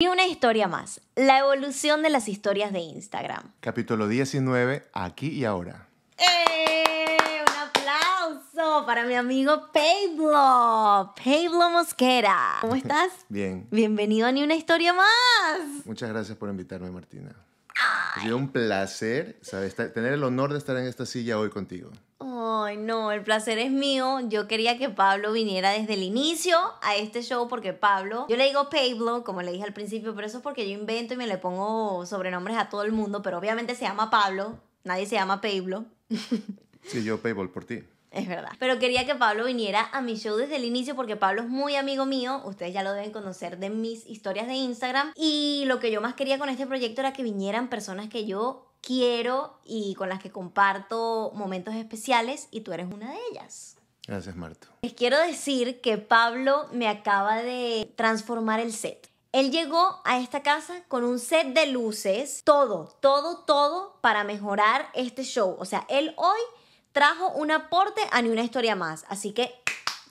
Y una historia más, la evolución de las historias de Instagram. Capítulo 19, aquí y ahora. ¡Eh! Un aplauso para mi amigo Pablo, Pablo Mosquera. ¿Cómo estás? Bien. Bienvenido a Ni una historia más. Muchas gracias por invitarme, Martina. Ha pues un placer ¿sabes? tener el honor de estar en esta silla hoy contigo. Ay, no, el placer es mío. Yo quería que Pablo viniera desde el inicio a este show porque Pablo, yo le digo Pablo, como le dije al principio, pero eso es porque yo invento y me le pongo sobrenombres a todo el mundo, pero obviamente se llama Pablo, nadie se llama Pablo. Sí, yo Pablo por ti. Es verdad. Pero quería que Pablo viniera a mi show desde el inicio porque Pablo es muy amigo mío. Ustedes ya lo deben conocer de mis historias de Instagram. Y lo que yo más quería con este proyecto era que vinieran personas que yo quiero y con las que comparto momentos especiales y tú eres una de ellas. Gracias, Marto Les quiero decir que Pablo me acaba de transformar el set. Él llegó a esta casa con un set de luces, todo, todo, todo para mejorar este show. O sea, él hoy trajo un aporte a ni una historia más. Así que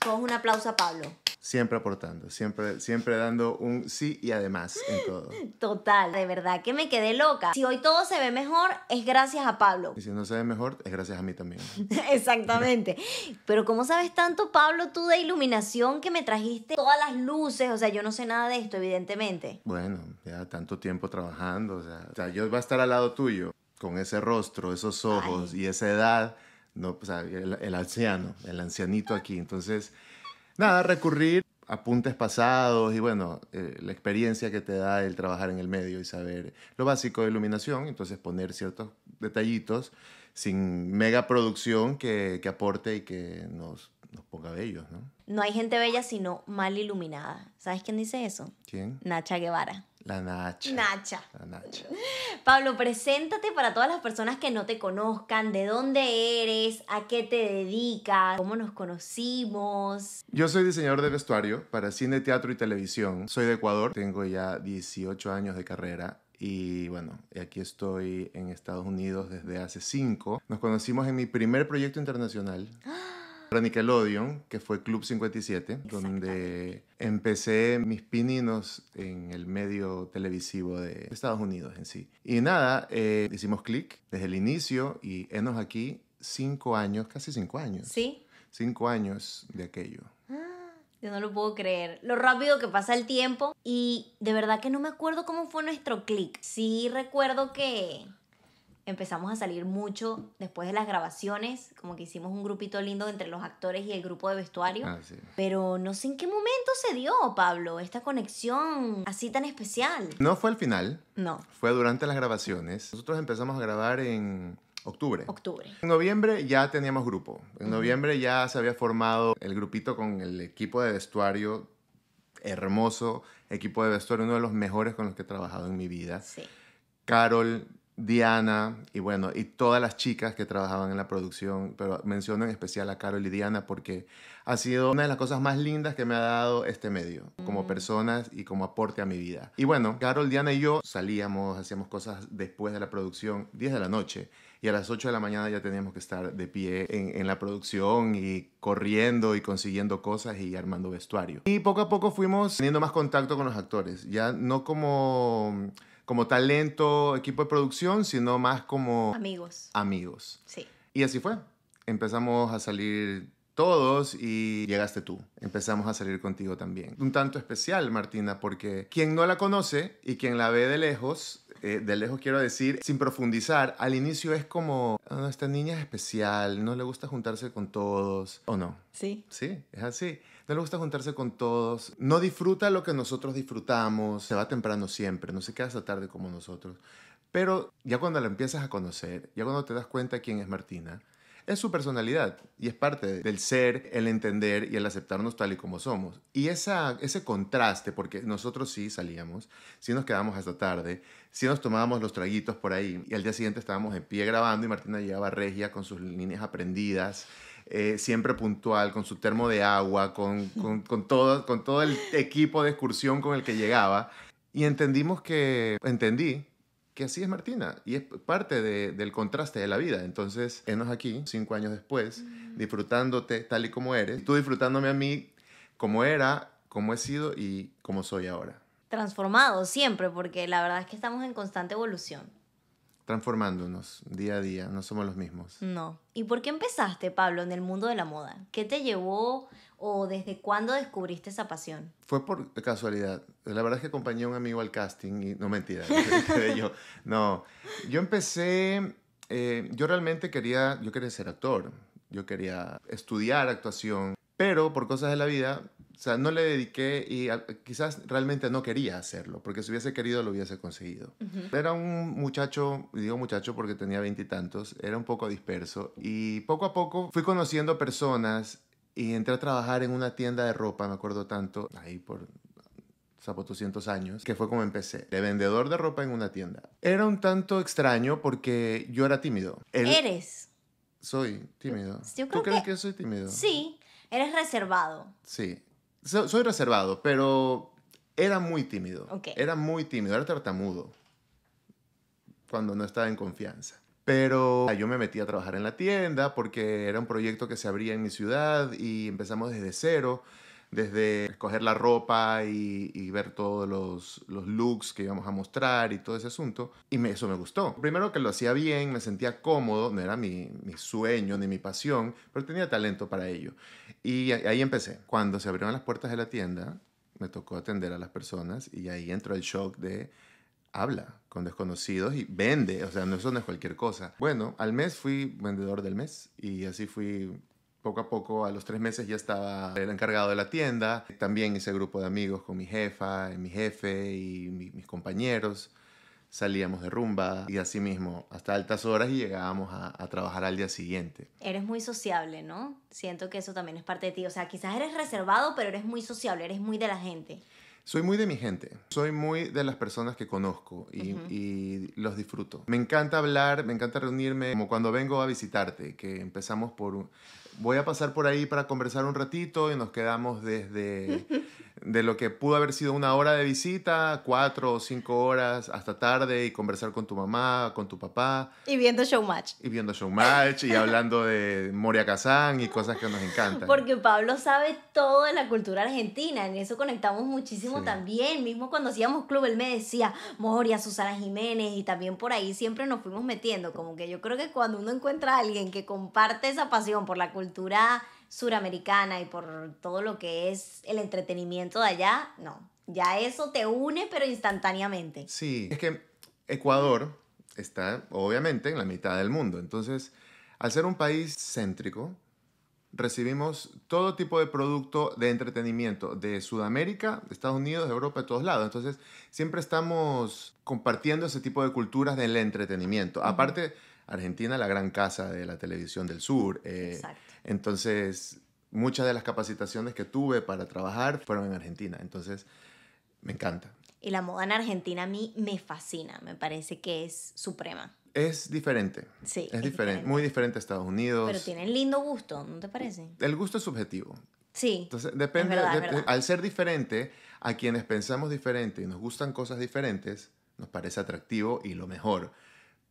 todos un aplauso a Pablo. Siempre aportando, siempre, siempre dando un sí y además en todo. Total, de verdad que me quedé loca. Si hoy todo se ve mejor, es gracias a Pablo. Y si no se ve mejor, es gracias a mí también. Exactamente. Pero ¿cómo sabes tanto, Pablo, tú de iluminación que me trajiste todas las luces? O sea, yo no sé nada de esto, evidentemente. Bueno, ya tanto tiempo trabajando, o sea, yo va a estar al lado tuyo con ese rostro, esos ojos y esa edad no, el, anciano, el ancianito aquí. Entonces, nada, recurrir a apuntes pasados y bueno, eh, la experiencia que te da el trabajar en el medio y saber lo básico de iluminación, entonces poner ciertos detallitos sin mega producción que, aporte y que nos, nos ponga bellos, ¿no? No hay gente bella sino mal iluminada. ¿Sabes quién dice eso? ¿Quién? Nacha Guevara. La Nacha. Nacha. La Nacha. Pablo, preséntate para todas las personas que no te conozcan, de dónde eres, a qué te dedicas, cómo nos conocimos. Yo soy diseñador de vestuario para cine, teatro y televisión. Soy de Ecuador, tengo ya 18 años de carrera y bueno, aquí estoy en Estados Unidos desde hace cinco. Nos conocimos en mi primer proyecto internacional. ¡Ah! para Nickelodeon, que fue Club 57, donde empecé mis pininos en el medio televisivo de Estados Unidos en sí. Y nada, eh, hicimos clic desde el inicio y hemos aquí cinco años, casi cinco años. Sí. Cinco años de aquello. Ah, yo no lo puedo creer. Lo rápido que pasa el tiempo. Y de verdad que no me acuerdo cómo fue nuestro clic. Sí recuerdo que empezamos a salir mucho después de las grabaciones, como que hicimos un grupito lindo entre los actores y el grupo de vestuario. Ah, Pero no sé en qué momento se dio, Pablo, esta conexión así tan especial. No fue al final. No. Fue durante las grabaciones. Nosotros empezamos a grabar en Octubre. Octubre. En noviembre ya teníamos grupo. En noviembre ya se había formado el grupito con el equipo de vestuario hermoso, equipo de vestuario, uno de los mejores con los que he trabajado en mi vida. Sí. Carol, Diana y bueno, y todas las chicas que trabajaban en la producción, pero menciono en especial a Carol y Diana porque ha sido una de las cosas más lindas que me ha dado este medio, como personas y como aporte a mi vida. Y bueno, Carol, Diana y yo salíamos, hacíamos cosas después de la producción, 10 de la noche, y a las 8 de la mañana ya teníamos que estar de pie en, en, la producción y corriendo y consiguiendo cosas y armando vestuario. Y poco a poco fuimos teniendo más contacto con los actores, ya no como como talento, equipo de producción, sino más como... Amigos. Amigos. Sí. Y así fue. Empezamos a salir todos y llegaste tú. Empezamos a salir contigo también. Un tanto especial, Martina, porque quien no la conoce y quien la ve de lejos, eh, de lejos quiero decir, sin profundizar, al inicio es como, ah, esta niña es especial, no le gusta juntarse con todos, ¿o no? Sí. Sí, es así. No le gusta juntarse con todos, no disfruta lo que nosotros disfrutamos, se va temprano siempre, no se queda hasta tarde como nosotros. Pero ya cuando la empiezas a conocer, ya cuando te das cuenta quién es Martina, es su personalidad y es parte del ser, el entender y el aceptarnos tal y como somos. Y esa, ese contraste, porque nosotros sí salíamos, sí nos quedábamos hasta tarde, sí nos tomábamos los traguitos por ahí y al día siguiente estábamos en pie grabando y Martina llegaba regia con sus líneas aprendidas. Eh, siempre puntual, con su termo de agua, con, todo, con todo el equipo de excursión con el que llegaba. Y entendimos que, entendí que así es Martina y es parte del contraste de la vida. Entonces, enos aquí, cinco años después, mm. disfrutándote tal y como eres, tú disfrutándome a mí como era, como he sido y como soy ahora. Transformado siempre, porque la verdad es que estamos en constante evolución. Transformándonos día a día, no somos los mismos. No. ¿Y por qué empezaste, Pablo, en el mundo de la moda? ¿Qué te llevó o desde cuándo descubriste esa pasión? Fue por casualidad. La verdad es que acompañé a un amigo al casting y no mentira, yo. No, yo empecé, eh, yo realmente quería, yo quería ser actor, yo quería estudiar actuación, pero por cosas de la vida o sea, no le dediqué y quizás realmente no quería hacerlo, porque si hubiese querido lo hubiese conseguido. Era un muchacho, digo muchacho porque tenía veintitantos, era un poco disperso y poco a poco fui conociendo personas y entré a trabajar en una tienda de ropa, me acuerdo tanto, ahí por por 200 años, que fue como empecé, de vendedor de ropa en una tienda. Era un tanto extraño porque yo era tímido. Eres. Soy tímido. ¿Tú crees que... soy tímido? Sí, eres reservado. Sí, soy reservado, pero era muy tímido. Era muy tímido, era tartamudo cuando no estaba en confianza. Pero ah, yo me metí a trabajar en la tienda porque era un proyecto que se abría en mi ciudad y empezamos desde cero, desde escoger la ropa y, ver todos los, looks que íbamos a mostrar y todo ese asunto. Y eso me gustó. Primero que lo hacía bien, me sentía cómodo, no era mi sueño ni mi pasión, pero tenía talento para ello. Y ahí empecé. Cuando se abrieron las puertas de la tienda, me tocó atender a las personas y ahí entró el shock de habla con desconocidos y vende, o sea, no, eso no es cualquier cosa. Bueno, al mes fui vendedor del mes y así fui poco a poco, a los tres meses ya estaba el encargado de la tienda, también ese grupo de amigos con mi jefa, mi jefe y mis compañeros. Salíamos de rumba y así mismo hasta altas horas y llegábamos a, a, trabajar al día siguiente. Eres muy sociable, ¿no? Siento que eso también es parte de ti. O sea, quizás eres reservado, pero eres muy sociable, eres muy de la gente. Soy muy de mi gente, soy muy de las personas que conozco y, los disfruto. Me encanta hablar, me encanta reunirme, como cuando vengo a visitarte, que empezamos por voy a pasar por ahí para conversar un ratito y nos quedamos desde de lo que pudo haber sido una hora de visita, cuatro o cinco horas hasta tarde y conversar con tu mamá, con tu papá. Y viendo Showmatch. Y viendo Showmatch y hablando de Moria Kazán y cosas que nos encantan. Porque Pablo sabe todo de la cultura argentina, en eso conectamos muchísimo también. Mismo cuando hacíamos club, él me decía Moria, Susana Jiménez y también por ahí siempre nos fuimos metiendo. Como que yo creo que cuando uno encuentra a alguien que comparte esa pasión por la cultura, cultura suramericana y por todo lo que es el entretenimiento de allá, no. Ya eso te une, pero instantáneamente. Sí, es que Ecuador está obviamente en la mitad del mundo. Entonces, al ser un país céntrico, recibimos todo tipo de producto de entretenimiento de Sudamérica, de Estados Unidos, de Europa, de todos lados. Entonces, siempre estamos compartiendo ese tipo de culturas del entretenimiento. Aparte, Argentina, la gran casa de la televisión del sur. Eh, entonces, muchas de las capacitaciones que tuve para trabajar fueron en Argentina. Entonces, me encanta. Y la moda en Argentina a mí me fascina, me parece que es suprema. Es diferente. Sí. Es, diferente, muy diferente a Estados Unidos. Pero tienen lindo gusto, ¿no te parece? El gusto es subjetivo. Sí. Entonces, depende. al ser diferente, a quienes pensamos diferente y nos gustan cosas diferentes, nos parece atractivo y lo mejor.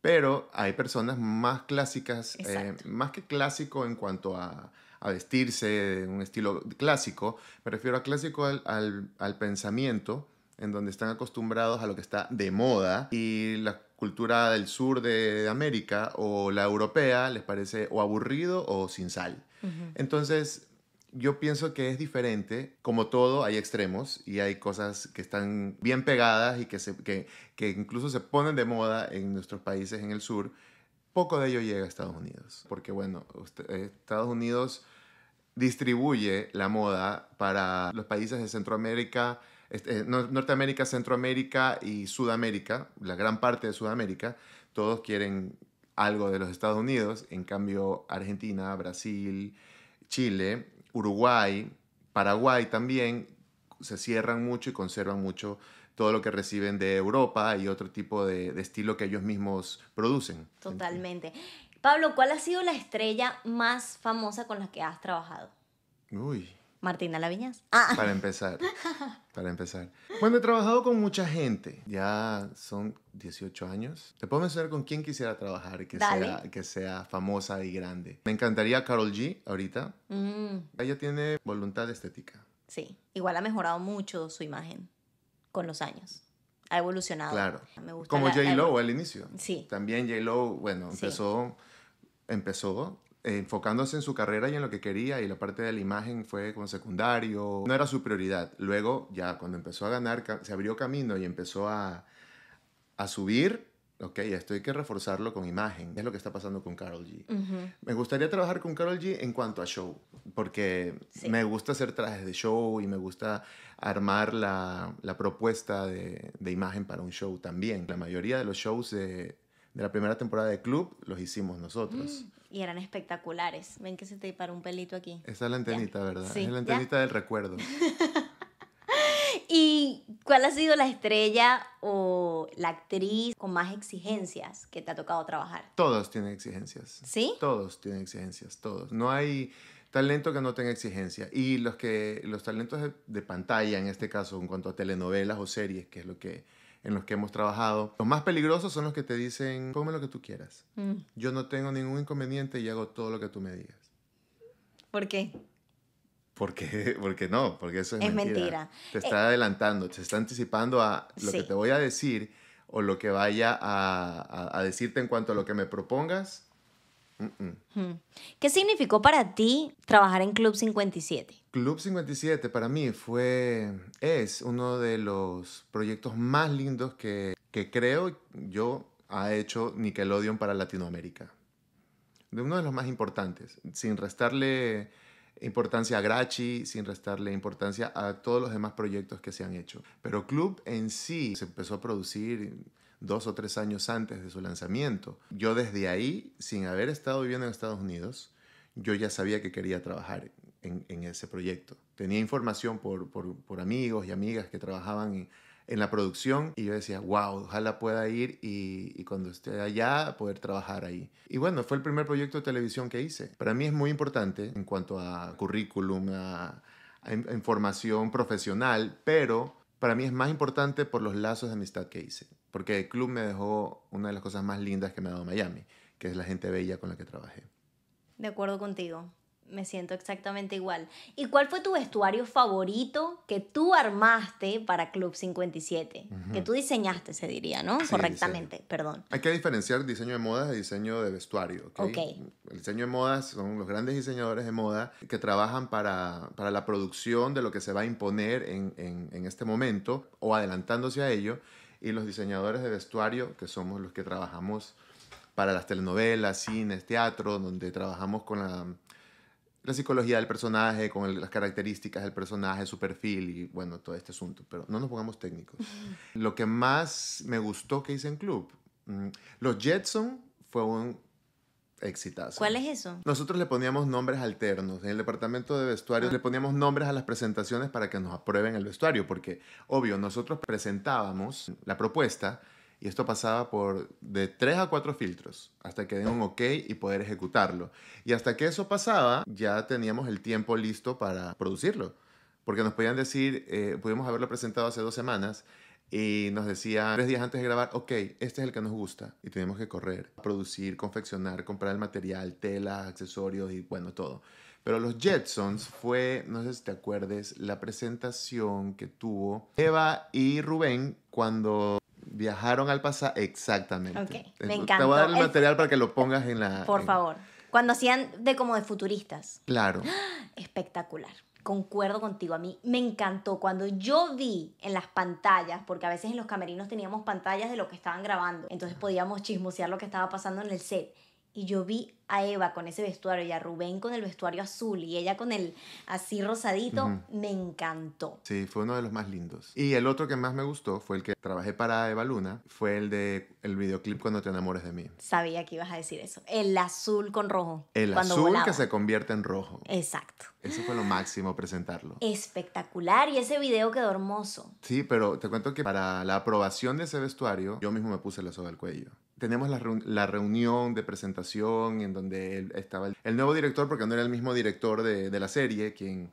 Pero hay personas más clásicas, eh, más que clásico en cuanto a, vestirse vestirse, un estilo clásico, me refiero a clásico al, pensamiento, en donde están acostumbrados a lo que está de moda y la cultura del sur de, América o la europea les parece o aburrido o sin sal. Entonces, yo pienso que es diferente. Como todo, hay extremos y hay cosas que están bien pegadas y que, se, incluso se ponen de moda en nuestros países en el sur. Poco de ello llega a Estados Unidos, porque bueno, eh, Estados Unidos distribuye la moda para los países de Centroamérica, eh, Norteamérica, Centroamérica y Sudamérica, la gran parte de Sudamérica, todos quieren algo de los Estados Unidos, en cambio Argentina, Brasil, Chile Uruguay, Paraguay también se cierran mucho y conservan mucho todo lo que reciben de Europa y otro tipo de, estilo que ellos mismos producen. Totalmente. Pablo, ¿cuál ha sido la estrella más famosa con la que has trabajado? Uy, Martina Laviñas. Ah. ah. Para empezar. Para empezar. Bueno, he trabajado con mucha gente. Ya son 18 años. Te puedo mencionar con quién quisiera trabajar que, sea, que sea famosa y grande. Me encantaría Carol G ahorita. Mm. Ella tiene voluntad estética. Sí. Igual ha mejorado mucho su imagen con los años ha evolucionado. Claro. Como J-Lo al inicio. Sí. También J-Lo, bueno, empezó, empezó enfocándose en su carrera y en lo que quería y la parte de la imagen fue como secundario, no era su prioridad. Luego ya cuando empezó a ganar, se abrió camino y empezó a, subir, ok, esto hay que reforzarlo con imagen, es lo que está pasando con Carol G. Me gustaría trabajar con Carol G en cuanto a show, porque me gusta hacer trajes de show y me gusta armar la, propuesta de, imagen para un show también. La mayoría de los shows de, la primera temporada de Club los hicimos nosotros. Mm y eran espectaculares. Ven que se te paró un pelito aquí. Esa es la antenita, ¿verdad? es la antenita del recuerdo. ¿Y cuál ha sido la estrella o la actriz con más exigencias que te ha tocado trabajar? Todos tienen exigencias. ¿Sí? Todos tienen exigencias, todos. No hay talento que no tenga exigencia. Y los, que, los talentos de pantalla, en este caso, en cuanto a telenovelas o series, que es lo que en los que hemos trabajado. Los más peligrosos son los que te dicen, come lo que tú quieras. Mm. Yo no tengo ningún inconveniente y hago todo lo que tú me digas. ¿Por qué? Porque, porque no, porque eso es, es mentira. Te eh, está adelantando, te está anticipando a lo que te voy a decir o lo que vaya a decirte en cuanto a lo que me propongas Hmm. ¿Qué significó para ti trabajar en Club 57? Club 57 para mí fue, es uno de los proyectos más lindos que, creo yo ha hecho Nickelodeon para Latinoamérica. De uno de los más importantes, sin restarle importancia a Grachi, sin restarle importancia a todos los demás proyectos que se han hecho. Pero Club en sí se empezó a producir dos o tres años antes de su lanzamiento. Yo desde ahí, sin haber estado viviendo en Estados Unidos, yo ya sabía que quería trabajar en, ese proyecto. Tenía información por, amigos y amigas que trabajaban en, la producción y yo decía, wow, ojalá pueda ir y, cuando esté allá poder trabajar ahí. Y bueno, fue el primer proyecto de televisión que hice. Para mí es muy importante en cuanto a currículum, a, a información profesional, pero para mí es más importante por los lazos de amistad que hice, porque el club me dejó una de las cosas más lindas que me ha dado Miami, que es la gente bella con la que trabajé. De acuerdo contigo me siento exactamente igual. ¿Y cuál fue tu vestuario favorito que tú armaste para Club 57? Que tú diseñaste, se diría, ¿no? Correctamente, perdón. Hay que diferenciar diseño de modas de diseño de vestuario. ¿okay? El diseño de modas son los grandes diseñadores de moda que trabajan para, para la producción de lo que se va a imponer en, en, en este momento o adelantándose a ello. Y los diseñadores de vestuario, que somos los que trabajamos para las telenovelas, cines, teatro, donde trabajamos con la la psicología del personaje, con las características del personaje, su perfil y bueno, todo este asunto, pero no nos pongamos técnicos. Lo que más me gustó que hice en club, mm, los Jetson fue un exitazo. ¿Cuál es eso? Nosotros le poníamos nombres alternos. En el departamento de vestuario le poníamos nombres a las presentaciones para que nos aprueben el vestuario, porque obvio, nosotros presentábamos la propuesta y esto pasaba por de tres a cuatro filtros hasta que den un ok y poder ejecutarlo. Y hasta que eso pasaba, ya teníamos el tiempo listo para producirlo. Porque nos podían decir, eh, pudimos haberlo presentado hace dos semanas y nos decía tres días antes de grabar, ok, este es el que nos gusta y tenemos que correr, producir, confeccionar, comprar el material, tela, accesorios y bueno, todo. Pero los Jetsons fue, no sé si te acuerdes, la presentación que tuvo Eva y Rubén cuando Viajaron al pasado, exactamente. Ok, me encanta. Te voy a dar el material para que lo pongas en la... Por favor. Cuando hacían de como de futuristas. Claro. Espectacular. Concuerdo contigo. A mí me encantó. Cuando yo vi en las pantallas, porque a veces en los camerinos teníamos pantallas de lo que estaban grabando, entonces podíamos chismosear lo que estaba pasando en el set. Y yo vi a Eva con ese vestuario y a Rubén con el vestuario azul y ella con el así rosadito, me encantó. Sí, fue uno de los más lindos. Y el otro que más me gustó fue el que trabajé para Eva Luna, fue el de el videoclip Cuando te enamores de mí. Sabía que ibas a decir eso. El azul con rojo. El azul que se convierte en rojo. Exacto. Eso fue lo máximo presentarlo. Espectacular y ese video quedó hermoso. Sí, pero te cuento que para la aprobación de ese vestuario yo mismo me puse la soga al cuello. Tenemos la, la reunión de presentación en donde él estaba el nuevo director, porque no era el mismo director de, la serie, quien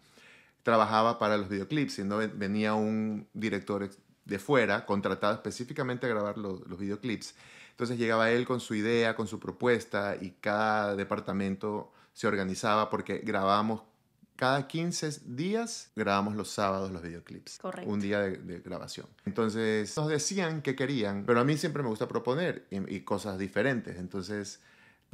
trabajaba para los videoclips, sino venía un director de fuera, contratado específicamente a grabar los, videoclips. Entonces llegaba él con su idea, con su propuesta, y cada departamento se organizaba porque grabábamos cada 15 días grabamos los sábados los videoclips. Correcto. Un día de, grabación. Entonces nos decían que querían, pero a mí siempre me gusta proponer y, y cosas diferentes. Entonces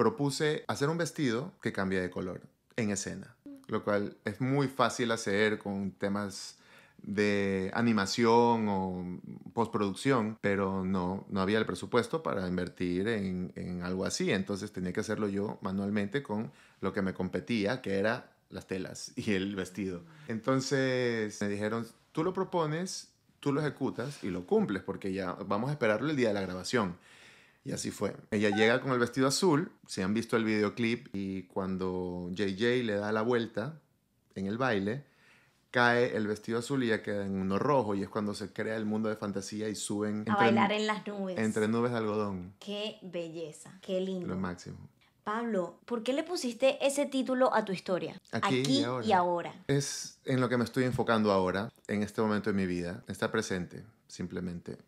propuse hacer un vestido que cambie de color en escena, lo cual es muy fácil hacer con temas de animación o postproducción, pero no, no había el presupuesto para invertir en, en, algo así, entonces tenía que hacerlo yo manualmente con lo que me competía, que era las telas y el vestido. Entonces me dijeron, tú lo propones, tú lo ejecutas y lo cumples, porque ya vamos a esperarlo el día de la grabación. Y así fue. Ella llega con el vestido azul, si han visto el videoclip, y cuando JJ le da la vuelta en el baile, cae el vestido azul y ya queda en uno rojo y es cuando se crea el mundo de fantasía y suben a bailar en las nubes. Entre nubes de algodón. Qué belleza, qué lindo. Lo máximo. Pablo, ¿por qué le pusiste ese título a tu historia? Aquí, y, ahora. Es en lo que me estoy enfocando ahora, en este momento de mi vida. Está presente, simplemente.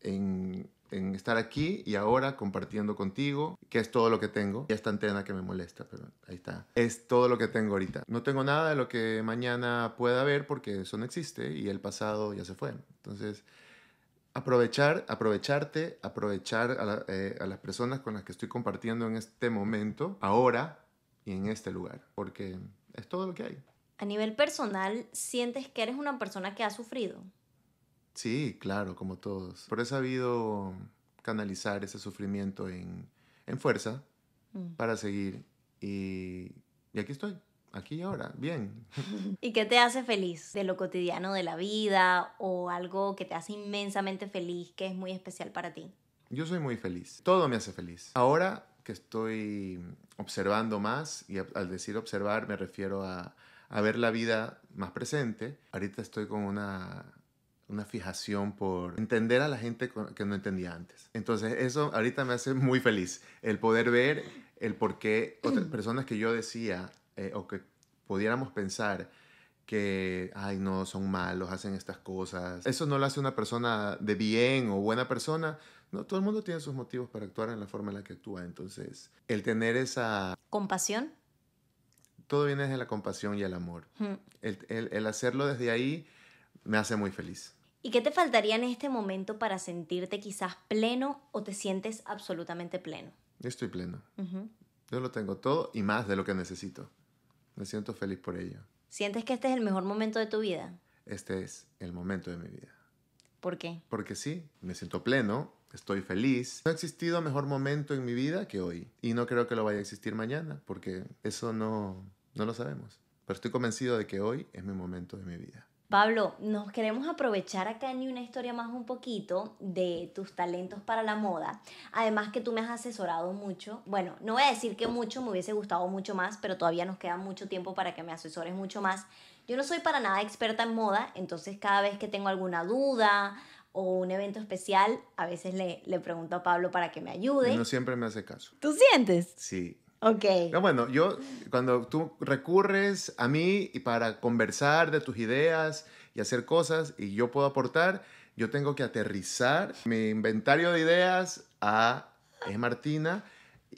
En en estar aquí y ahora compartiendo contigo, que es todo lo que tengo. Y esta antena que me molesta, pero ahí está. Es todo lo que tengo ahorita. No tengo nada de lo que mañana pueda haber porque eso no existe y el pasado ya se fue. Entonces, aprovechar, aprovecharte, aprovechar eh, a las personas con las que estoy compartiendo en este momento, ahora y en este lugar, porque es todo lo que hay. A nivel personal, ¿sientes que eres una persona que ha sufrido? Sí, claro, como todos. Pero he sabido canalizar ese sufrimiento en, en fuerza mm. para seguir. Y, y aquí estoy, aquí y ahora, bien. ¿Y qué te hace feliz de lo cotidiano de la vida o algo que te hace inmensamente feliz, que es muy especial para ti? Yo soy muy feliz, todo me hace feliz. Ahora que estoy observando más, y al decir observar me refiero a, a ver la vida más presente, ahorita estoy con una una fijación por entender a la gente que no entendía antes. Entonces eso ahorita me hace muy feliz, el poder ver el por qué otras personas que yo decía eh, o que pudiéramos pensar que, ay no, son malos, hacen estas cosas. Eso no lo hace una persona de bien o buena persona. No, todo el mundo tiene sus motivos para actuar en la forma en la que actúa. Entonces, el tener esa... Compasión. Todo viene desde la compasión y el amor. el hacerlo desde ahí me hace muy feliz. ¿Y qué te faltaría en este momento para sentirte quizás pleno o te sientes absolutamente pleno? Yo estoy pleno. Yo lo tengo todo y más de lo que necesito. Me siento feliz por ello. ¿Sientes que este es el mejor momento de tu vida? Este es el momento de mi vida. ¿Por qué? Porque sí, me siento pleno, estoy feliz. No ha existido mejor momento en mi vida que hoy. Y no creo que lo vaya a existir mañana, porque eso no, no lo sabemos. Pero estoy convencido de que hoy es mi momento de mi vida. Pablo, nos queremos aprovechar acá en una historia más un poquito de tus talentos para la moda. Además que tú me has asesorado mucho. Bueno, no voy a decir que mucho, me hubiese gustado mucho más, pero todavía nos queda mucho tiempo para que me asesores mucho más. Yo no soy para nada experta en moda, entonces cada vez que tengo alguna duda o un evento especial, a veces le, le pregunto a Pablo para que me ayude. No siempre me hace caso. ¿Tú sientes? Sí, Ok. bueno, yo, cuando tú recurres a mí y para conversar de tus ideas y hacer cosas y yo puedo aportar, yo tengo que aterrizar mi inventario de ideas a es Martina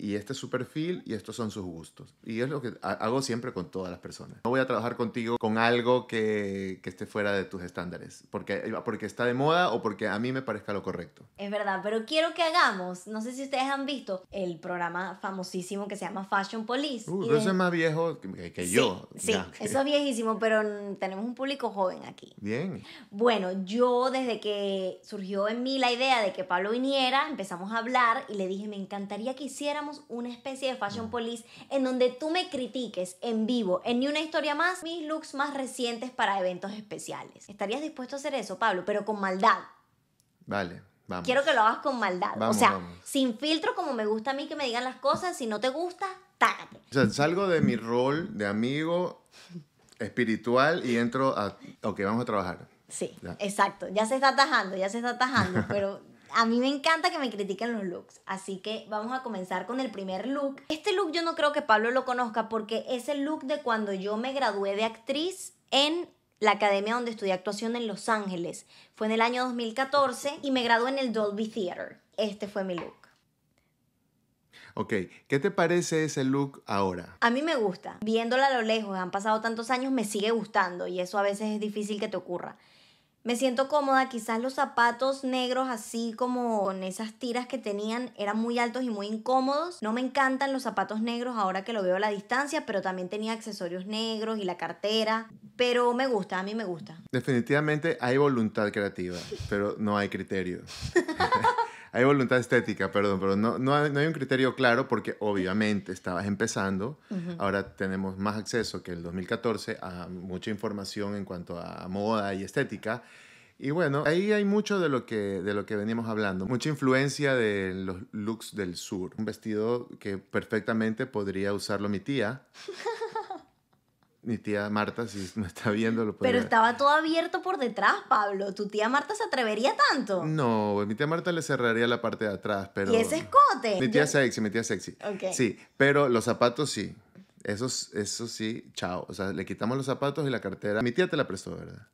y este es su perfil y estos son sus gustos. Y es lo que hago siempre con todas las personas. No voy a trabajar contigo con algo que, que esté fuera de tus estándares, porque, porque está de moda o porque a mí me parezca lo correcto. Es verdad, pero quiero que hagamos, no sé si ustedes han visto el programa famosísimo que se llama Fashion Police. Uh, eso es más viejo que, yo. Sí, eso es viejísimo, pero tenemos un público joven aquí. Bien. Bueno, yo desde que surgió en mí la idea de que Pablo viniera, empezamos a hablar y le dije, me encantaría que hiciéramos una especie de fashion police en donde tú me critiques en vivo, en ni una historia más, mis looks más recientes para eventos especiales. ¿Estarías dispuesto a hacer eso, Pablo? Pero con maldad. Vale. Vamos. Quiero que lo hagas con maldad. o sea, sin filtro, como me gusta a mí que me digan las cosas. Si no te gusta, tágate. O sea, salgo de mi rol de amigo espiritual y entro a. Ok, vamos a trabajar. Sí, exacto. Ya se está tajando, ya se está tajando, pero a mí me encanta que me critiquen los looks, así que vamos a comenzar con el primer look. Este look yo no creo que Pablo lo conozca porque es el look de cuando yo me gradué de actriz en la academia donde estudié actuación en Los Ángeles. Fue en el año 2014 y me gradué en el Dolby Theater. Este fue mi look. Ok, ¿qué te parece ese look ahora? A mí me gusta. Viéndola a lo lejos, han pasado tantos años, me sigue gustando y eso a veces es difícil que te ocurra. Me siento cómoda, quizás los zapatos negros así como con esas tiras que tenían eran muy altos y muy incómodos. No me encantan los zapatos negros ahora que lo veo a la distancia, pero también tenía accesorios negros y la cartera. Pero me gusta, a mí me gusta. Definitivamente hay voluntad creativa, pero no hay criterio. hay voluntad estética, perdón, pero no, no, hay, un criterio claro porque obviamente estabas empezando, ahora tenemos más acceso que el 2014 a mucha información en cuanto a moda y estética. Y bueno, ahí hay mucho de lo que, de lo que venimos hablando, mucha influencia de los looks del sur, un vestido que perfectamente podría usarlo mi tía. mi tía Marta, si me está viendo, Pero estaba todo abierto por detrás, Pablo. ¿Tu tía Marta se atrevería tanto? No, mi tía Marta le cerraría la parte de atrás, pero... ¿Y ese escote? Mi tía sexy, mi tía sexy. Sí, pero los zapatos sí. Esos, eso sí, chao. O sea, le quitamos los zapatos y la cartera. Mi tía te la prestó, ¿verdad?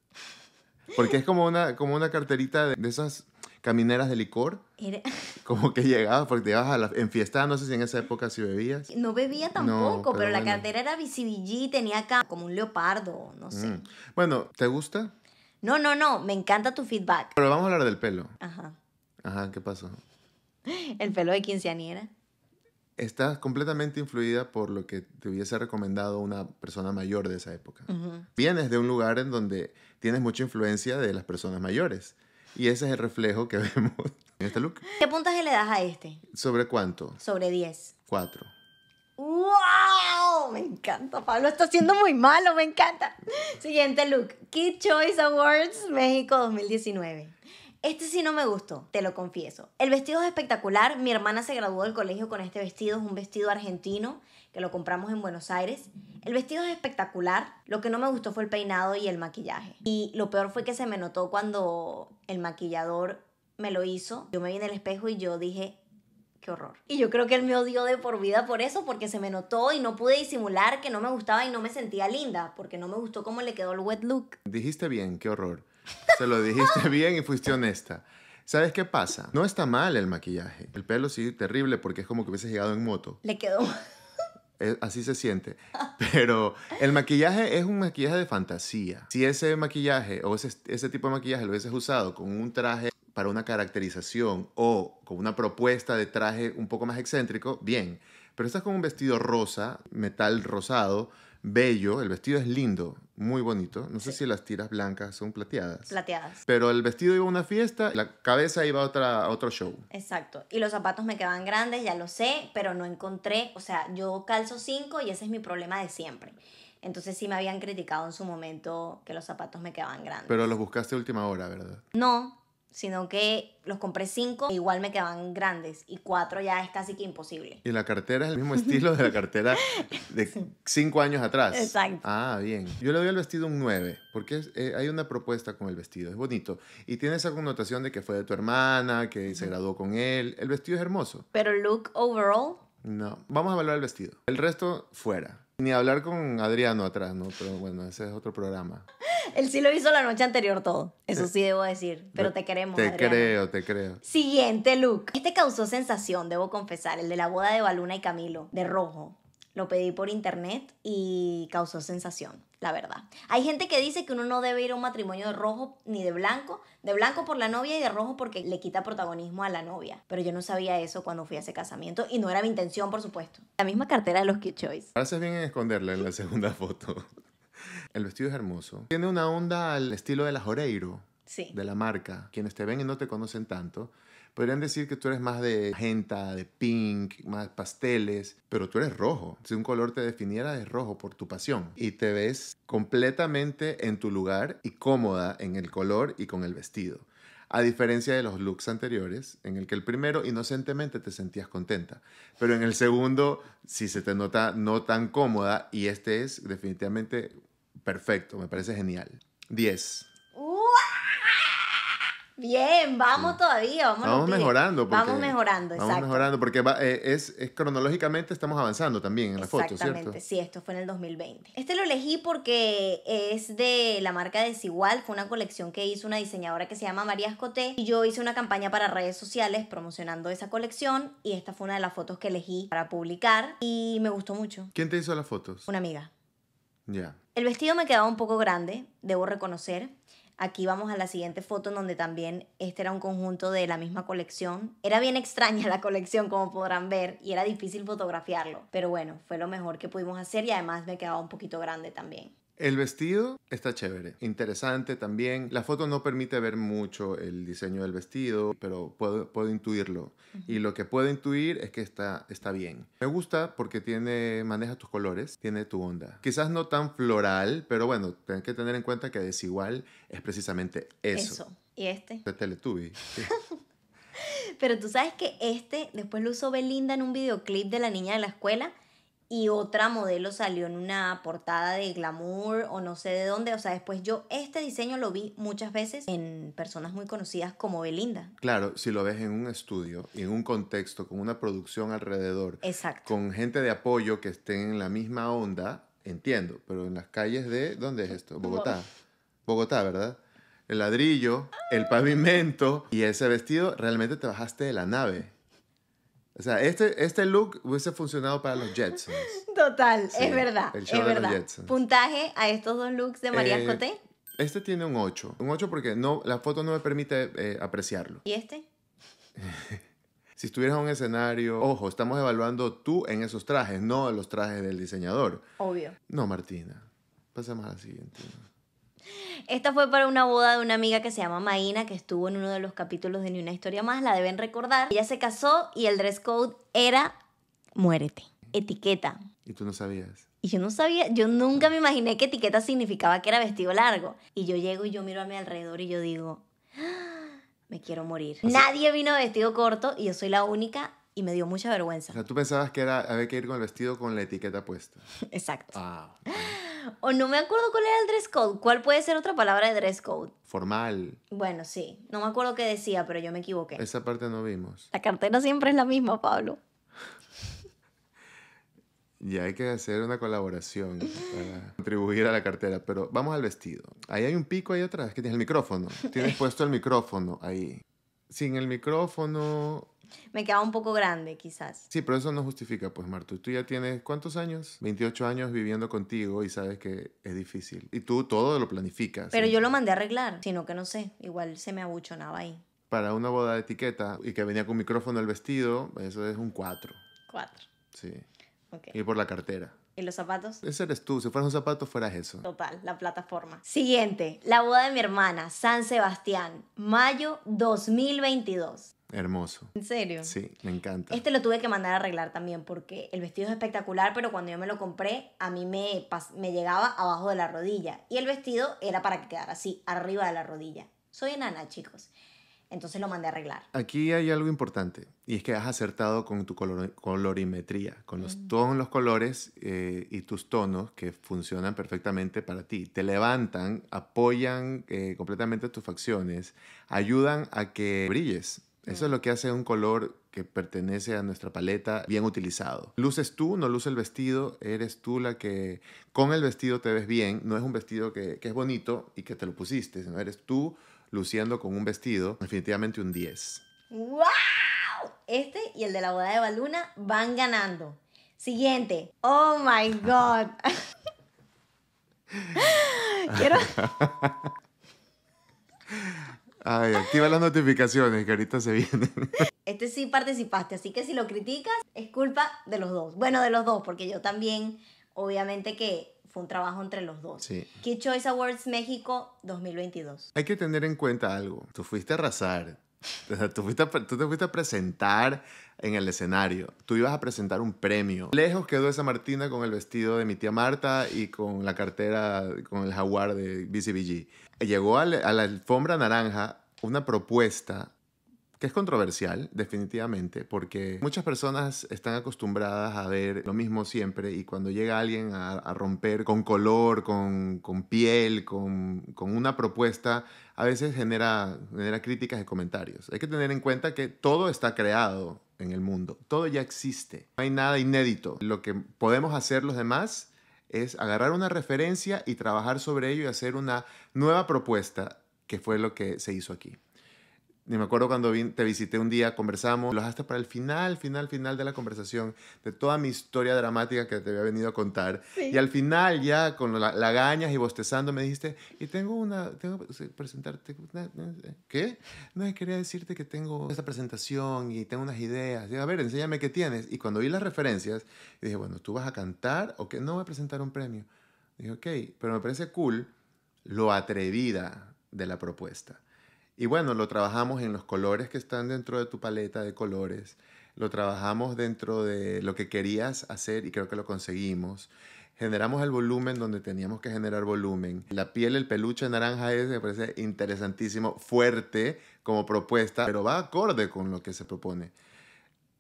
Porque es como una, como una carterita de, de esas camineras de licor. Como que llegabas porque te a en fiesta, no sé si en esa época sí bebías. No bebía tampoco, pero, la cartera era visibillí, tenía acá como un leopardo, no sé. Mm. Bueno, ¿te gusta? No, no, no, me encanta tu feedback. Pero vamos a hablar del pelo. Ajá. Ajá, ¿qué pasó? El pelo de quinceañera. Estás completamente influida por lo que te hubiese recomendado una persona mayor de esa época. Vienes de un lugar en donde tienes mucha influencia de las personas mayores. Y ese es el reflejo que vemos en este look. ¿Qué puntaje le das a este? ¿Sobre cuánto? Sobre 10. 4. ¡Wow! Me encanta, Pablo. Está siendo muy malo, me encanta. Siguiente look. Kid Choice Awards México 2019. Este sí no me gustó, te lo confieso. El vestido es espectacular. Mi hermana se graduó del colegio con este vestido. Es un vestido argentino que lo compramos en Buenos Aires. El vestido es espectacular, lo que no me gustó fue el peinado y el maquillaje. Y lo peor fue que se me notó cuando el maquillador me lo hizo. Yo me vi en el espejo y yo dije, qué horror. Y yo creo que él me odió de por vida por eso, porque se me notó y no pude disimular que no me gustaba y no me sentía linda, porque no me gustó cómo le quedó el wet look. Dijiste bien, qué horror. Se lo dijiste bien y fuiste honesta. ¿Sabes qué pasa? No está mal el maquillaje. El pelo sí, terrible, porque es como que hubiese llegado en moto. Le quedó así se siente. Pero el maquillaje es un maquillaje de fantasía. Si ese maquillaje o ese, ese tipo de maquillaje lo hubieses usado con un traje para una caracterización o con una propuesta de traje un poco más excéntrico, bien. Pero estás con un vestido rosa, metal rosado, bello, el vestido es lindo, muy bonito. No sé si las tiras blancas son plateadas. Plateadas. Pero el vestido iba a una fiesta, la cabeza iba a, otra, otro show. Exacto. Y los zapatos me quedaban grandes, ya lo sé, pero no encontré, o sea, yo calzo cinco y ese es mi problema de siempre. Entonces sí me habían criticado en su momento que los zapatos me quedaban grandes. Pero los buscaste a última hora, ¿verdad? No, sino que los compré cinco, igual me quedaban grandes y cuatro ya es casi que imposible. Y la cartera es el mismo estilo de la cartera de cinco años atrás. Exacto. Ah, bien. Yo le doy al vestido un 9, porque eh, hay una propuesta con el vestido, es bonito. Y tiene esa connotación de que fue de tu hermana, que se graduó con él. El vestido es hermoso. Pero look overall. No, vamos a evaluar el vestido. El resto fuera. Ni hablar con Adriano atrás, ¿no? Pero bueno, ese es otro programa. Él sí lo hizo la noche anterior todo. Eso sí debo decir. Pero te queremos. Te creo, te creo. Siguiente look. Este causó sensación, debo confesar. El de la boda de Baluna y Camilo, de rojo. Lo pedí por internet y causó sensación la verdad. Hay gente que dice que uno no debe ir a un matrimonio de rojo ni de blanco, de blanco por la novia y de rojo porque le quita protagonismo a la novia. Pero yo no sabía eso cuando fui a ese casamiento y no era mi intención, por supuesto. La misma cartera de los Kid Choice. Ahora bien en esconderla en la segunda foto. El vestido es hermoso. Tiene una onda al estilo de la joreiro. Sí. De la marca. Quienes te ven y no te conocen tanto, Podrían decir que tú eres más de magenta, de pink, más pasteles, pero tú eres rojo. Si un color te definiera es rojo por tu pasión y te ves completamente en tu lugar y cómoda en el color y con el vestido. A diferencia de los looks anteriores, en el que el primero inocentemente te sentías contenta, pero en el segundo sí se te nota no tan cómoda y este es definitivamente perfecto, me parece genial. 10. Bien, vamos todavía, vamos. Vamos mejorando. vamos mejorando, exacto. Vamos mejorando porque eh, es, cronológicamente estamos avanzando también en las fotos, ¿cierto? Exactamente, sí, esto fue en el 2020. Este lo elegí porque es de la marca Desigual, fue una colección que hizo una diseñadora que se llama María Escoté y yo hice una campaña para redes sociales promocionando esa colección y esta fue una de las fotos que elegí para publicar y me gustó mucho. ¿Quién te hizo las fotos? Una amiga. Ya. El vestido me quedaba un poco grande, debo reconocer. Aquí vamos a la siguiente foto donde también este era un conjunto de la misma colección. Era bien extraña la colección como podrán ver y era difícil fotografiarlo, pero bueno, fue lo mejor que pudimos hacer y además me quedaba un poquito grande también. El vestido está chévere, interesante también. La foto no permite ver mucho el diseño del vestido, pero puedo, intuirlo. Y lo que puedo intuir es que está, está bien. Me gusta porque tiene, maneja tus colores, tiene tu onda. Quizás no tan floral, pero bueno, tenés que tener en cuenta que desigual es precisamente eso. Eso. ¿Y este? De Teletubby. pero tú sabes que este después lo usó Belinda en un videoclip de la niña de la escuela y otra modelo salió en una portada de glamour o no sé de dónde. O sea, después yo este diseño lo vi muchas veces en personas muy conocidas como Belinda. Claro, si lo ves en un estudio, en un contexto, con una producción alrededor. Exacto. Con gente de apoyo que esté en la misma onda, entiendo, pero en las calles de... ¿Dónde es esto? Bogotá. Bogotá, ¿verdad? El ladrillo, el pavimento y ese vestido, realmente te bajaste de la nave. O sea, este, este look hubiese funcionado para los Jetsons. Total, es verdad. El es verdad. Puntaje a estos dos looks de María eh, Este tiene un 8. Un 8 porque no, la foto no me permite eh, apreciarlo. ¿Y este? si estuvieras en un escenario, ojo, estamos evaluando tú en esos trajes, no los trajes del diseñador. Obvio. No, Martina. Pasemos a la siguiente. Esta fue para una boda de una amiga que se llama Maína, que estuvo en uno de los capítulos de Ni una historia más, la deben recordar. Ella se casó y el dress code era muérete, etiqueta. Y tú no sabías. Y yo no sabía, yo nunca me imaginé que etiqueta significaba que era vestido largo. Y yo llego y yo miro a mi alrededor y yo digo, ah, me quiero morir. Nadie vino vestido corto y yo soy la única y me dio mucha vergüenza. O sea, tú pensabas que era, había que ir con el vestido con la etiqueta puesta. Exacto. Ah, o no me acuerdo cuál era el dress code. ¿Cuál puede ser otra palabra de dress code? Formal. Bueno, sí. No me acuerdo qué decía, pero yo me equivoqué. Esa parte no vimos. La cartera siempre es la misma, Pablo. Y hay que hacer una colaboración para contribuir a la cartera, pero vamos al vestido. Ahí hay un pico ahí atrás que tienes el micrófono. Tienes puesto el micrófono ahí. Sin el micrófono me quedaba un poco grande quizás. Sí, pero eso no justifica, pues Martu, tú ya tienes cuántos años? 28 años viviendo contigo y sabes que es difícil. Y tú todo lo planificas. Pero yo lo mandé a arreglar, sino que no sé, igual se me abuchonaba ahí. Para una boda de etiqueta y que venía con micrófono el vestido, eso es un 4. 4. Sí. Y por la cartera. ¿Y los zapatos? Ese eres tú, si fueras un zapato fueras eso. Total, la plataforma. Siguiente, la boda de mi hermana, San Sebastián, mayo 2022. Hermoso. ¿En serio? Sí, me encanta. Este lo tuve que mandar a arreglar también porque el vestido es espectacular, pero cuando yo me lo compré, a mí me, me llegaba abajo de la rodilla. Y el vestido era para que quedara así, arriba de la rodilla. Soy enana, chicos. Entonces lo mandé a arreglar. Aquí hay algo importante y es que has acertado con tu colorimetría, con los, mm. todos los colores eh, y tus tonos que funcionan perfectamente para ti. Te levantan, apoyan eh, completamente tus facciones, ayudan a que brilles eso es lo que hace un color que pertenece a nuestra paleta bien utilizado. Luces tú, no luce el vestido, eres tú la que con el vestido te ves bien, no es un vestido que, es bonito y que te lo pusiste, sino eres tú luciendo con un vestido, definitivamente un 10. ¡Wow! Este y el de la boda de Baluna van ganando. Siguiente. Oh my God. Quiero. Ay, activa las notificaciones, que ahorita se vienen. Este sí participaste, así que si lo criticas, es culpa de los dos. Bueno, de los dos, porque yo también, obviamente que fue un trabajo entre los dos. Sí. Kid Choice Awards México 2022. Hay que tener en cuenta algo. Tú fuiste a arrasar. Tú, fuiste tú te fuiste a presentar en el escenario. Tú ibas a presentar un premio. Lejos quedó esa Martina con el vestido de mi tía Marta y con la cartera, con el jaguar de BCBG llegó a la alfombra naranja una propuesta que es controversial, definitivamente, porque muchas personas están acostumbradas a ver lo mismo siempre y cuando llega alguien a, romper con color, con, piel, con, una propuesta, a veces genera, genera críticas y comentarios. Hay que tener en cuenta que todo está creado en el mundo, todo ya existe, no hay nada inédito. Lo que podemos hacer los demás es agarrar una referencia y trabajar sobre ello y hacer una nueva propuesta, que fue lo que se hizo aquí ni me acuerdo cuando te visité un día, conversamos, lo dejaste para el final, final, final de la conversación, de toda mi historia dramática que te había venido a contar. Y al final, ya con la, gañas y bostezando, me dijiste, y tengo una, tengo que presentarte, ¿qué? No, quería decirte que tengo esa presentación y tengo unas ideas. Dije, a ver, enséñame qué tienes. Y cuando vi las referencias, dije, bueno, ¿tú vas a cantar o qué? No, voy a presentar un premio. Dije, ok, pero me parece cool lo atrevida de la propuesta y bueno, lo trabajamos en los colores que están dentro de tu paleta de colores, lo trabajamos dentro de lo que querías hacer y creo que lo conseguimos. Generamos el volumen donde teníamos que generar volumen. La piel, el peluche naranja es, me parece interesantísimo, fuerte como propuesta, pero va acorde con lo que se propone.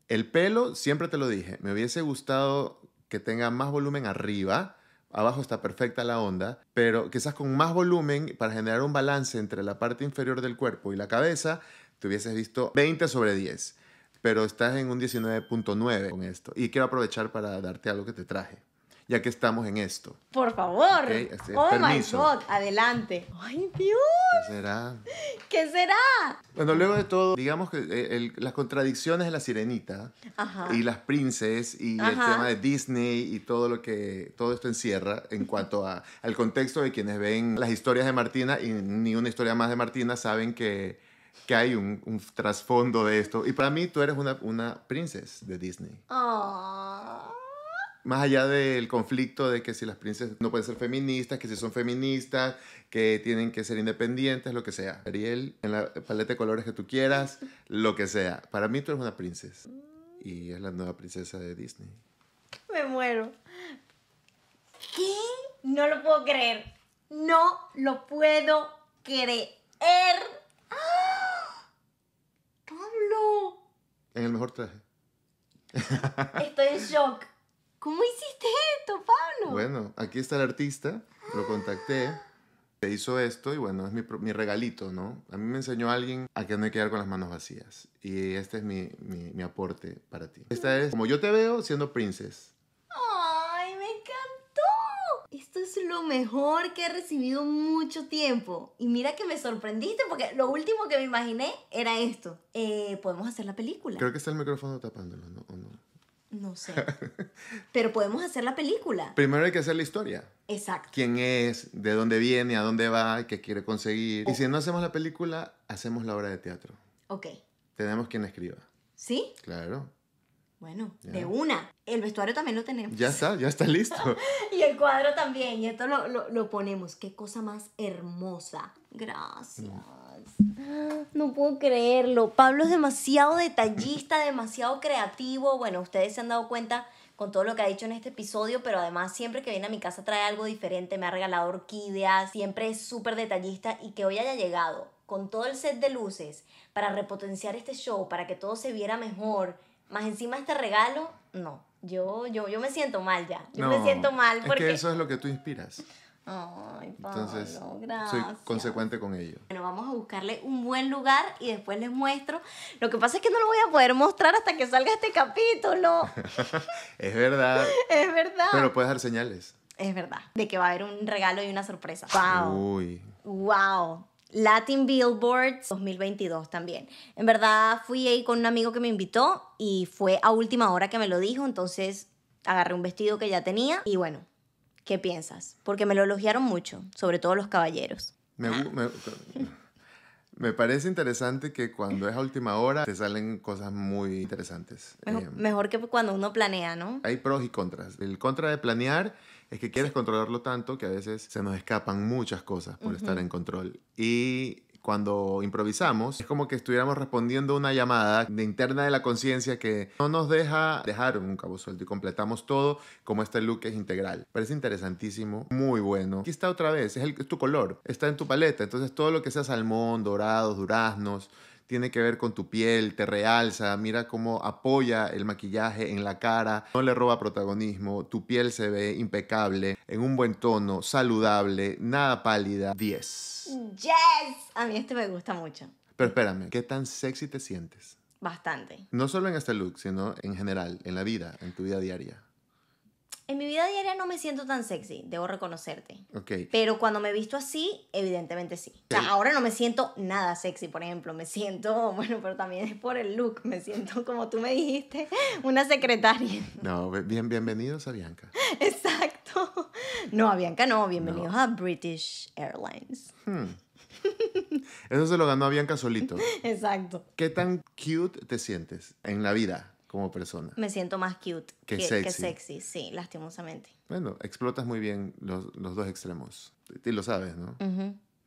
El pelo, siempre te lo dije, me hubiese gustado que tenga más volumen arriba, abajo está perfecta la onda, pero quizás con más volumen para generar un balance entre la parte inferior del cuerpo y la cabeza, te hubieses visto 20 sobre 10, pero estás en un 19.9 con esto. Y quiero aprovechar para darte algo que te traje ya que estamos en esto. Por favor. oh my God, adelante. Ay, Dios. ¿Qué será? ¿Qué será? Bueno, luego de todo, digamos que eh, las contradicciones de la sirenita y las princes y el tema de Disney y todo lo que todo esto encierra en cuanto a, al contexto de quienes ven las historias de Martina y ni una historia más de Martina saben que que hay un, un, trasfondo de esto. Y para mí tú eres una, una princesa de Disney. Ah más allá del conflicto de que si las princesas no pueden ser feministas, que si son feministas, que tienen que ser independientes, lo que sea. Ariel, en la paleta de colores que tú quieras, lo que sea. Para mí tú eres una princesa y es la nueva princesa de Disney. Me muero. ¿Qué? No lo puedo creer. No lo puedo creer. ¡Ah! ¡Pablo! En el mejor traje. Estoy en shock. ¿Cómo hiciste esto, Pablo? Bueno, aquí está el artista, lo contacté, te hizo esto y bueno, es mi, regalito, ¿no? A mí me enseñó alguien a que no hay que quedar con las manos vacías y este es mi, aporte para ti. Esta es como yo te veo siendo princesa. ¡Ay, me encantó! Esto es lo mejor que he recibido mucho tiempo. Y mira que me sorprendiste porque lo último que me imaginé era esto. Eh, Podemos hacer la película. Creo que está el micrófono tapándolo, ¿no? ¿O no no sé. Pero podemos hacer la película. Primero hay que hacer la historia. Exacto. ¿Quién es? ¿De dónde viene? ¿A dónde va? ¿Qué quiere conseguir? Y si no hacemos la película, hacemos la obra de teatro. Ok. Tenemos quien escriba. ¿Sí? Claro. Bueno, de una. El vestuario también lo tenemos. Ya está, ya está listo. y el cuadro también. Y esto lo, ponemos. Qué cosa más hermosa. Gracias. Mm. No puedo creerlo. Pablo es demasiado detallista, demasiado creativo. Bueno, ustedes se han dado cuenta con todo lo que ha dicho en este episodio, pero además siempre que viene a mi casa trae algo diferente, me ha regalado orquídeas, siempre es súper detallista y que hoy haya llegado con todo el set de luces para repotenciar este show, para que todo se viera mejor, más encima este regalo, no, yo, yo, yo me siento mal ya, yo me siento mal porque... eso es lo que tú inspiras. Ay, Entonces, soy consecuente con ello. Bueno, vamos a buscarle un buen lugar y después les muestro. Lo que pasa es que no lo voy a poder mostrar hasta que salga este capítulo. es verdad. es verdad. Pero puedes dar señales. Es verdad. De que va a haber un regalo y una sorpresa. ¡Wow! Uy. ¡Wow! Latin Billboards 2022 también. En verdad fui ahí con un amigo que me invitó y fue a última hora que me lo dijo, entonces agarré un vestido que ya tenía y bueno, ¿Qué piensas? Porque me lo elogiaron mucho, sobre todo los caballeros. Me, parece interesante que cuando es a última hora te salen cosas muy interesantes. Em, mejor, que cuando uno planea, ¿no? Hay pros y contras. El contra de planear es que quieres controlarlo tanto que a veces se nos escapan muchas cosas por estar en control. Y cuando improvisamos, es como que estuviéramos respondiendo una llamada de interna de la conciencia que no nos deja dejar un cabo suelto y completamos todo como este look es integral. Parece interesantísimo, muy bueno. Aquí está otra vez, es, el, es tu color, está en tu paleta, entonces todo lo que sea salmón, dorados, duraznos, tiene que ver con tu piel, te realza, mira cómo apoya el maquillaje en la cara, no le roba protagonismo, tu piel se ve impecable, en un buen tono, saludable, nada pálida. 10. Yes. A mí este me gusta mucho. Pero espérame, ¿qué tan sexy te sientes? Bastante. No solo en este look, sino en general, en la vida, en tu vida diaria. En mi vida diaria no me siento tan sexy, debo reconocerte. ok Pero cuando me he visto así, evidentemente sí. ahora no me siento nada sexy, por ejemplo. Me siento, bueno, pero también es por el look. Me siento, como tú me dijiste, una secretaria. No, bien, bienvenidos a Bianca. Exacto. No, a Bianca no, bienvenidos a British Airlines. Hmm. Eso se lo ganó a Bianca solito. Exacto. ¿Qué tan cute te sientes en la vida? como persona. Me siento más cute que, sexy. sí, lastimosamente. Bueno, explotas muy bien los, los dos extremos. Y lo sabes, ¿no?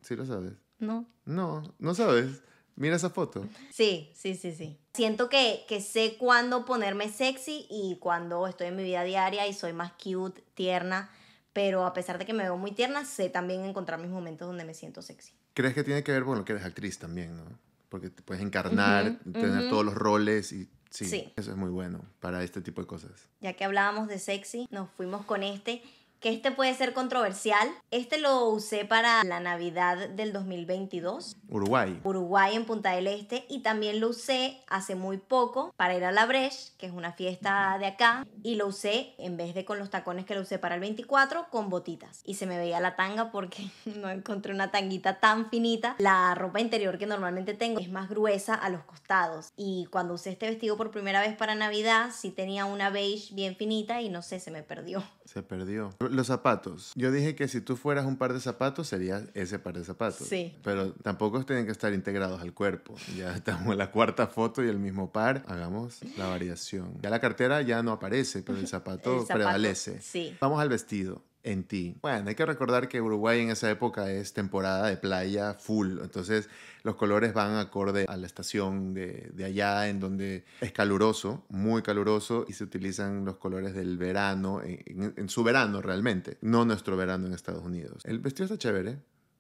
Sí, lo sabes. No. No, no sabes. Mira esa foto. Sí, sí, sí, sí. Siento que, que sé cuándo ponerme sexy y cuándo estoy en mi vida diaria y soy más cute, tierna, pero a pesar de que me veo muy tierna, sé también encontrar mis momentos donde me siento sexy. ¿Crees que tiene que ver, bueno, que eres actriz también, ¿no? Porque te puedes encarnar, tener todos los roles y Sí, Eso es muy bueno para este tipo de cosas. Ya que hablábamos de sexy, nos fuimos con este que este puede ser controversial. Este lo usé para la Navidad del 2022. Uruguay. Uruguay en Punta del Este y también lo usé hace muy poco para ir a la Breche, que es una fiesta de acá, y lo usé en vez de con los tacones que lo usé para el 24 con botitas. Y se me veía la tanga porque no encontré una tanguita tan finita. La ropa interior que normalmente tengo es más gruesa a los costados y cuando usé este vestido por primera vez para Navidad sí tenía una beige bien finita y no sé, se me perdió. Se perdió los zapatos. Yo dije que si tú fueras un par de zapatos, sería ese par de zapatos. Sí. Pero tampoco tienen que estar integrados al cuerpo. Ya estamos en la cuarta foto y el mismo par. Hagamos la variación. Ya la cartera ya no aparece, pero el zapato, prevalece. Sí. Vamos al vestido en ti. Bueno, hay que recordar que Uruguay en esa época es temporada de playa full, entonces los colores van acorde a la estación de, allá en donde es caluroso, muy caluroso, y se utilizan los colores del verano, en, su verano realmente, no nuestro verano en Estados Unidos. El vestido está chévere,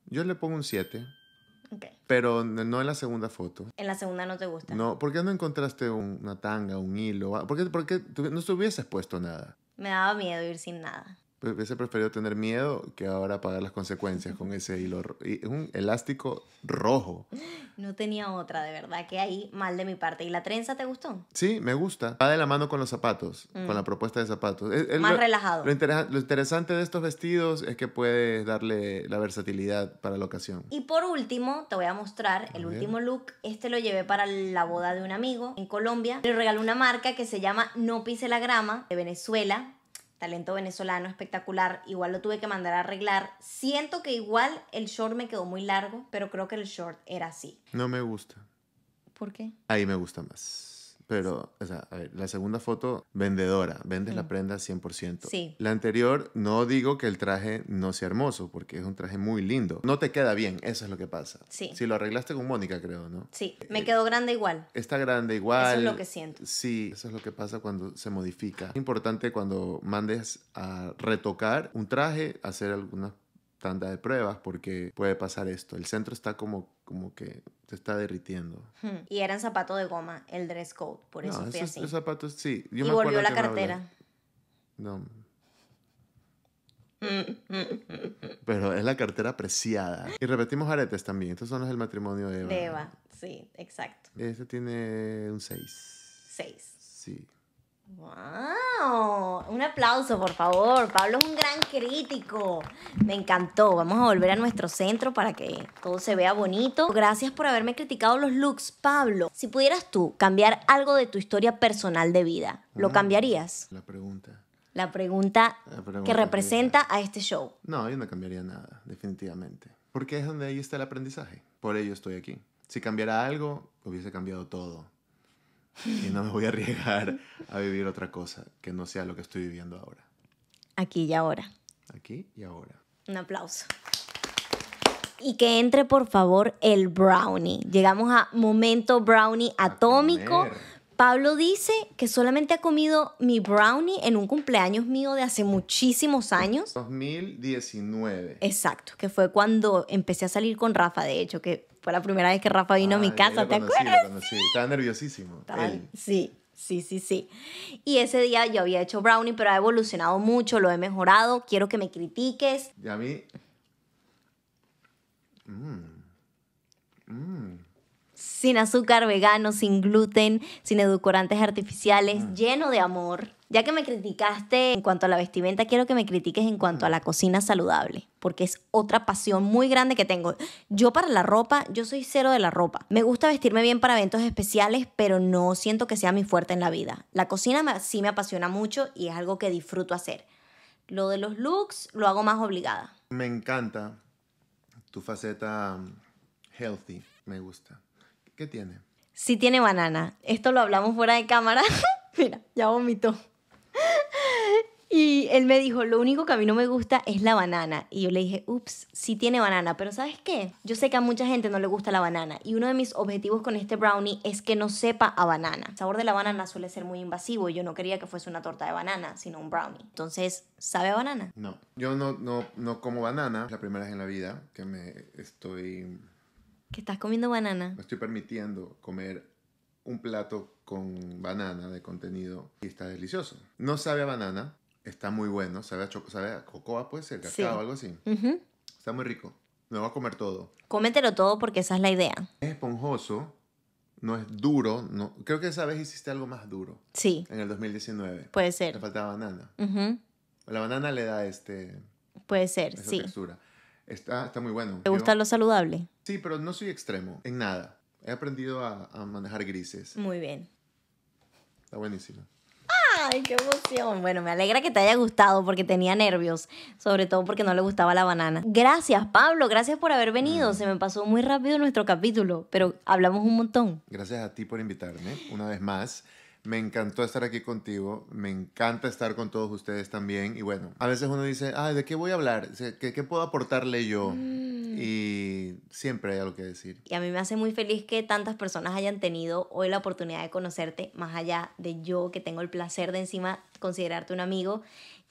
yo le pongo un 7. Pero no en la segunda foto. En la segunda no te gusta. No, ¿por qué no encontraste una tanga, un hilo? ¿Por qué, por qué no te hubieses puesto nada? Me daba miedo ir sin nada hubiese preferido tener miedo que ahora pagar las consecuencias con ese hilo. Es un elástico rojo. No tenía otra, de verdad, que ahí mal de mi parte. ¿Y la trenza te gustó? Sí, me gusta. Va de la mano con los zapatos, mm. con la propuesta de zapatos. Más relajado. Lo, interesante de estos vestidos es que puedes darle la versatilidad para la ocasión. Y por último, te voy a mostrar el último look. Este lo llevé para la boda de un amigo en Colombia. Le regaló una marca que se llama No Pise la Grama de Venezuela talento venezolano espectacular, igual lo tuve que mandar a arreglar. Siento que igual el short me quedó muy largo, pero creo que el short era así. No me gusta. ¿Por qué? Ahí me gusta más. Pero, o sea, a ver, la segunda foto, vendedora, vendes la mm. prenda 100%. Sí. La anterior, no digo que el traje no sea hermoso, porque es un traje muy lindo. No te queda bien, eso es lo que pasa. Sí. Si lo arreglaste con Mónica, creo, ¿no? Sí, eh, me eh, quedó grande igual. Está grande igual. Eso es lo que siento. Sí, eso es lo que pasa cuando se modifica. Es importante cuando mandes a retocar un traje, hacer algunas tanda de pruebas porque puede pasar esto. El centro está como, como que se está derritiendo. Hmm. Y eran zapatos de goma, el dress code, por eso no, así. Los zapatos, sí. y volvió la cartera. No. Pero es la cartera apreciada. Y repetimos aretes también. Estos son los del matrimonio de Eva. Eva, sí, exacto. Ese tiene un 6. 6. Sí. ¡Wow! Un aplauso, por favor. Pablo es un gran crítico. Me encantó. Vamos a volver a nuestro centro para que todo se vea bonito. Gracias por haberme criticado los looks, Pablo. Si pudieras tú cambiar algo de tu historia personal de vida, ¿lo mm. cambiarías? La pregunta, la pregunta que representa a este show. No, yo no cambiaría nada, definitivamente. Porque es donde ahí está el aprendizaje. Por ello estoy aquí. Si cambiara algo, hubiese cambiado todo y no me voy a arriesgar a vivir otra cosa que no sea lo que estoy viviendo ahora. Aquí y ahora. Aquí y ahora. Un aplauso. Y que entre, por favor, el brownie. Llegamos a momento brownie atómico. Pablo dice que solamente ha comido mi brownie en un cumpleaños mío de hace muchísimos años. 2019. Exacto, que fue cuando empecé a salir con Rafa, de hecho, que fue la primera vez que Rafa vino a mi ah, casa, ¿te acuerdas? Estaba nerviosísimo. Sí, sí, sí, sí. Y ese día yo había hecho brownie, pero ha evolucionado mucho, lo he mejorado. Quiero que me critiques. Y a mí... Mmm. Mmm sin azúcar, vegano, sin gluten, sin edulcorantes artificiales, mm. lleno de amor. Ya que me criticaste en cuanto a la vestimenta, quiero que me critiques en cuanto a mm. la cocina saludable, porque es otra pasión muy grande que tengo. Yo para la ropa, yo soy cero de la ropa. Me gusta vestirme bien para eventos especiales, pero no siento que sea mi fuerte en la vida. La cocina sí me apasiona mucho y es algo que disfruto hacer. Lo de los looks lo hago más obligada. Me encanta tu faceta mm, healthy, me gusta. ¿Qué tiene? Sí tiene banana. Esto lo hablamos fuera de cámara. Mira, ya vomitó. Y él me dijo, lo único que a mí no me gusta es la banana. Y yo le dije, ups, sí tiene banana, pero ¿sabes qué? Yo sé que a mucha gente no le gusta la banana. Y uno de mis objetivos con este brownie es que no sepa a banana. El sabor de la banana suele ser muy invasivo y yo no quería que fuese una torta de banana, sino un brownie. Entonces, ¿sabe a banana? No, yo no, no, no como banana. la primera vez en la vida que me estoy que estás comiendo banana. Me estoy permitiendo comer un plato con banana de contenido y está delicioso. No sabe a banana, está muy bueno, sabe a, choco, sabe a cocoa, puede ser, cacao, algo así. Está muy rico. Me voy a comer todo. Cómetelo todo porque esa es la idea. Es esponjoso, no es duro. No, creo que esa vez hiciste algo más duro. Sí. En el 2019. Puede ser. Te faltaba banana. La banana le da este... Puede ser, sí. textura. Está, está muy bueno. ¿Te gusta lo saludable? Sí, pero no soy extremo en nada. He aprendido a, manejar grises. Muy bien. Está buenísimo. ¡Ay, qué emoción! Bueno, me alegra que te haya gustado porque tenía nervios, sobre todo porque no le gustaba la banana. Gracias, Pablo, gracias por haber venido. Mm. Se me pasó muy rápido nuestro capítulo, pero hablamos un montón. Gracias a ti por invitarme una vez más. Me encantó estar aquí contigo, me encanta estar con todos ustedes también. Y bueno, a veces uno dice, ah, ¿de qué voy a hablar? ¿Qué, puedo aportarle yo? Mm. Y siempre hay algo que decir. Y a mí me hace muy feliz que tantas personas hayan tenido hoy la oportunidad de conocerte, más allá de yo que tengo el placer de encima considerarte un amigo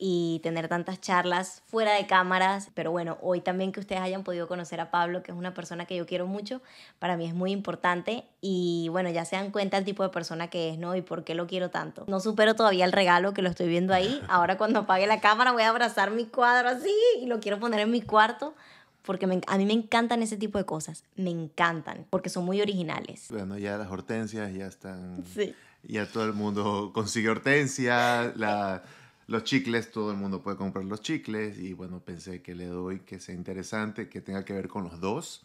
y tener tantas charlas fuera de cámaras. Pero bueno, hoy también que ustedes hayan podido conocer a Pablo, que es una persona que yo quiero mucho, para mí es muy importante. Y bueno, ya se dan cuenta el tipo de persona que es, ¿no? Y por qué lo quiero tanto. No supero todavía el regalo que lo estoy viendo ahí. Ahora cuando apague la cámara voy a abrazar mi cuadro así y lo quiero poner en mi cuarto porque a mí me encantan ese tipo de cosas, me encantan, porque son muy originales. Bueno, ya las hortensias ya están... Sí. Ya todo el mundo consigue hortensias, la... Los chicles, todo el mundo puede comprar los chicles y bueno, pensé que le doy que sea interesante, que tenga que ver con los dos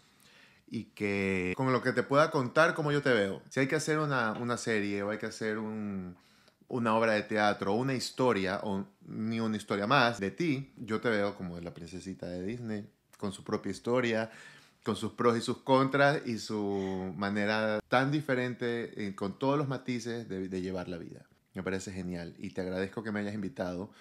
y que con lo que te pueda contar como yo te veo. Si hay que hacer una, una serie o hay que hacer una obra de teatro, una historia o ni una historia más de ti, yo te veo como la princesita de Disney, con su propia historia, con sus pros y sus contras y su manera tan diferente, eh, con todos los matices de llevar la vida. Me parece genial y te agradezco que me hayas invitado.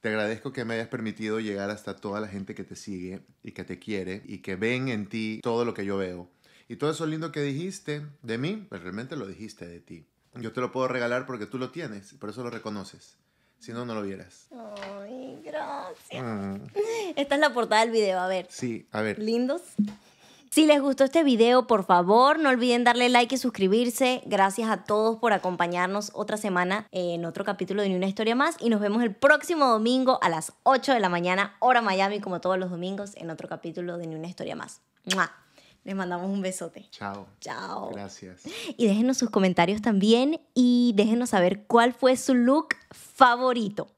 Te agradezco que me hayas permitido llegar hasta toda la gente que te sigue y que te quiere y que ven en ti todo lo que yo veo. Y todo eso lindo que dijiste de mí, pues realmente lo dijiste de ti. Yo te lo puedo regalar porque tú lo tienes, por eso lo reconoces. Si no, no lo vieras. Ay, gracias. Mm. Esta es la portada del video, a ver. Sí, a ver. Lindos. Si les gustó este video, por favor, no olviden darle like y suscribirse. Gracias a todos por acompañarnos otra semana eh, en otro capítulo de Ni una historia más y nos vemos el próximo domingo a las 8 de la mañana, hora Miami, como todos los domingos, en otro capítulo de Ni una historia más. Les mandamos un besote. Chao. Chao. Gracias. Y déjenos sus comentarios también y déjenos saber cuál fue su look favorito.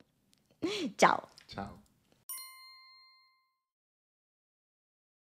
Chao.